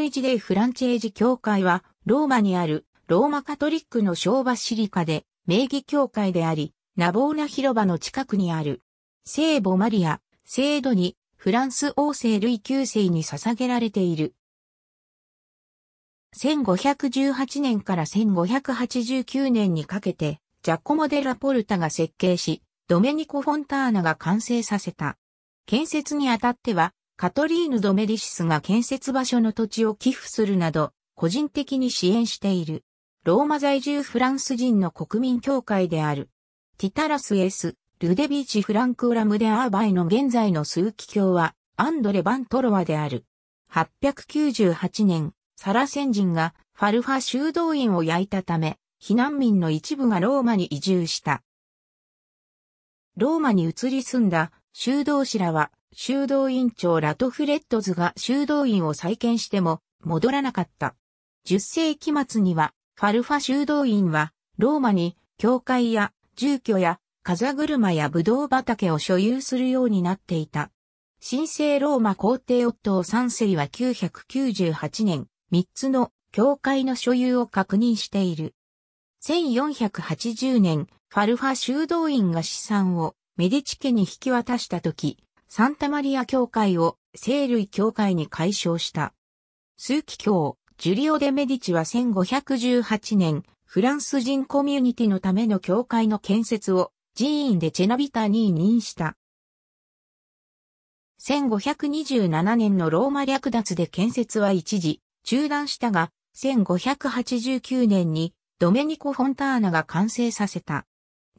イジ・地でフランチェージ教会は、ローマにあるローマカトリックの小バシリカで名義協会であり、ナボーナ広場の近くにある、聖母マリア、聖土に、フランス王政類旧世に捧げられている。1518年から1589年にかけて、ジャコモ・デ・ラポルタが設計し、ドメニコ・フォンターナが完成させた。建設にあたっては、カトリーヌ・ドメディシスが建設場所の土地を寄付するなど、個人的に支援している。ローマ在住フランス人の国民協会である。ティタラス・エス、ルデビーチ・フランク・ラム・デ・アーバイの現在の数奇教は、アンドレ・バントロワである。898年、サラセン人がファルファ修道院を焼いたため、避難民の一部がローマに移住した。ローマに移り住んだ修道士らは修道院長ラトフレッドズが修道院を再建しても戻らなかった。10世紀末にはファルファ修道院はローマに教会や住居や風車やブドウ畑を所有するようになっていた。神聖ローマ皇帝夫をトー3世は998年、3つの教会の所有を確認している。1480年、ファルファ修道院が資産をメディチ家に引き渡した時、サンタマリア教会を聖類教会に改称した。数期教、ジュリオ・デ・メディチは1518年、フランス人コミュニティのための教会の建設を寺院でチェナビタに委任した。1527年のローマ略奪で建設は一時中断したが、1589年にドメニコ・フォンターナが完成させた。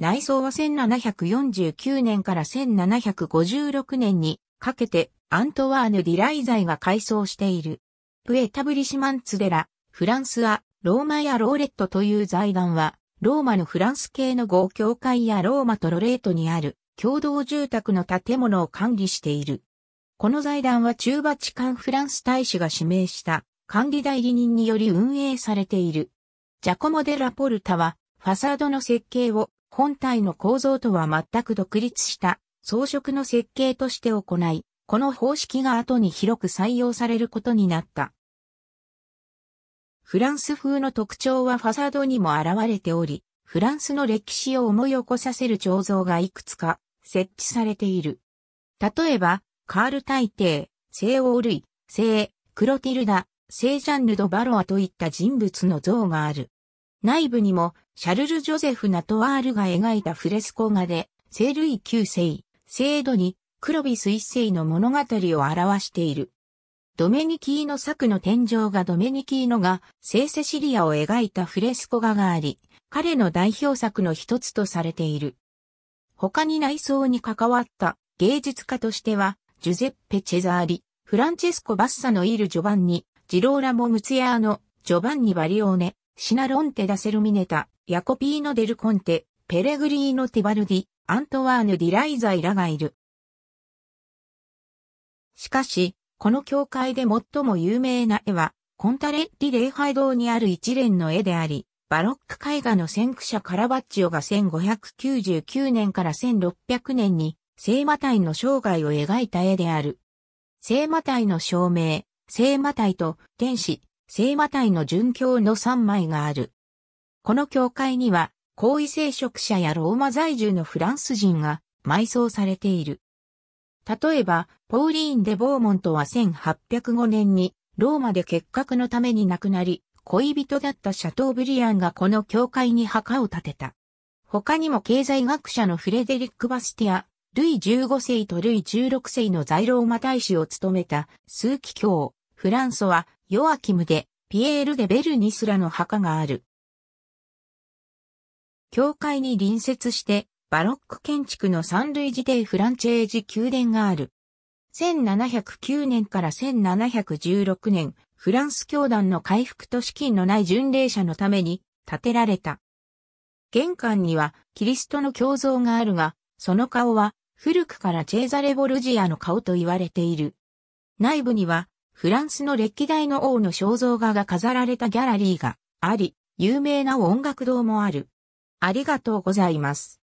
内装は1749年から1756年にかけてアントワーヌ・ディライザイが改装している。プエタブリシマンツデラ、フランスはローマやローレットという財団は、ローマのフランス系の合教会やローマとロレートにある共同住宅の建物を管理している。この財団は中バ地カフランス大使が指名した管理代理人により運営されている。ジャコモ・デ・ラポルタはファサードの設計を本体の構造とは全く独立した装飾の設計として行い、この方式が後に広く採用されることになった。フランス風の特徴はファサードにも現れており、フランスの歴史を思い起こさせる彫像がいくつか設置されている。例えば、カール大帝、聖王類、聖、クロティルダ、聖ジャンヌ・ド・バロアといった人物の像がある。内部にもシャルル・ジョゼフ・ナトワールが描いたフレスコ画で、ル類旧世、ードに、クロビス一世の物語を表している。ドメニキーノ作の天井画ドメニキーノが聖セシリアを描いたフレスコ画があり、彼の代表作の一つとされている。他に内装に関わった芸術家としては、ジュゼッペ・チェザーリ、フランチェスコ・バッサのイル・ジョバンニ、ジローラモ・ムツヤーノ、ジョバンニ・バリオーネ、シナロンテ・ダセルミネタ、ヤコピーノ・デル・コンテ、ペレグリーノ・ティバルディ、アントワーヌ・ディライザイらがいる。しかし、この教会で最も有名な絵は、コンタレッリ礼拝堂にある一連の絵であり、バロック絵画の先駆者カラバッチオが1599年から1600年に聖魔隊の生涯を描いた絵である。聖魔隊の証明、聖魔隊と天使、聖魔隊の殉教の3枚がある。この教会には、高位聖職者やローマ在住のフランス人が埋葬されている。例えば、ポーリーン・デ・ボーモントは1805年にローマで結核のために亡くなり、恋人だったシャトーブリアンがこの教会に墓を建てた。他にも経済学者のフレデリック・バスティア、ルイ15世とルイ16世の在ローマ大使を務めた数奇教、フランソはヨアキムで、ピエール・デ・ベルニスらの墓がある。教会に隣接して、バロック建築の三類自邸フランチェージ宮殿がある。1709年から1716年、フランス教団の回復と資金のない巡礼者のために建てられた。玄関にはキリストの胸像があるが、その顔は古くからチェーザレ・ボルジアの顔と言われている。内部にはフランスの歴代の王の肖像画が飾られたギャラリーがあり、有名な音楽堂もある。ありがとうございます。